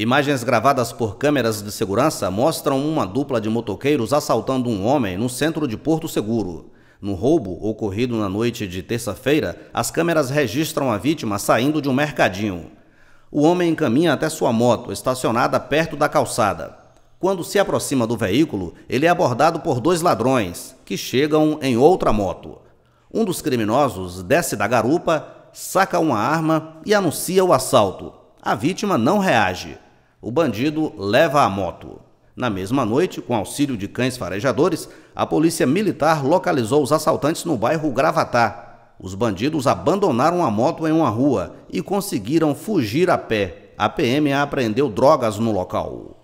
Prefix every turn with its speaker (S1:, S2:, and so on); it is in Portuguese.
S1: Imagens gravadas por câmeras de segurança mostram uma dupla de motoqueiros assaltando um homem no centro de Porto Seguro. No roubo ocorrido na noite de terça-feira, as câmeras registram a vítima saindo de um mercadinho. O homem caminha até sua moto, estacionada perto da calçada. Quando se aproxima do veículo, ele é abordado por dois ladrões, que chegam em outra moto. Um dos criminosos desce da garupa, saca uma arma e anuncia o assalto. A vítima não reage. O bandido leva a moto. Na mesma noite, com auxílio de cães farejadores, a polícia militar localizou os assaltantes no bairro Gravatá. Os bandidos abandonaram a moto em uma rua e conseguiram fugir a pé. A PM apreendeu drogas no local.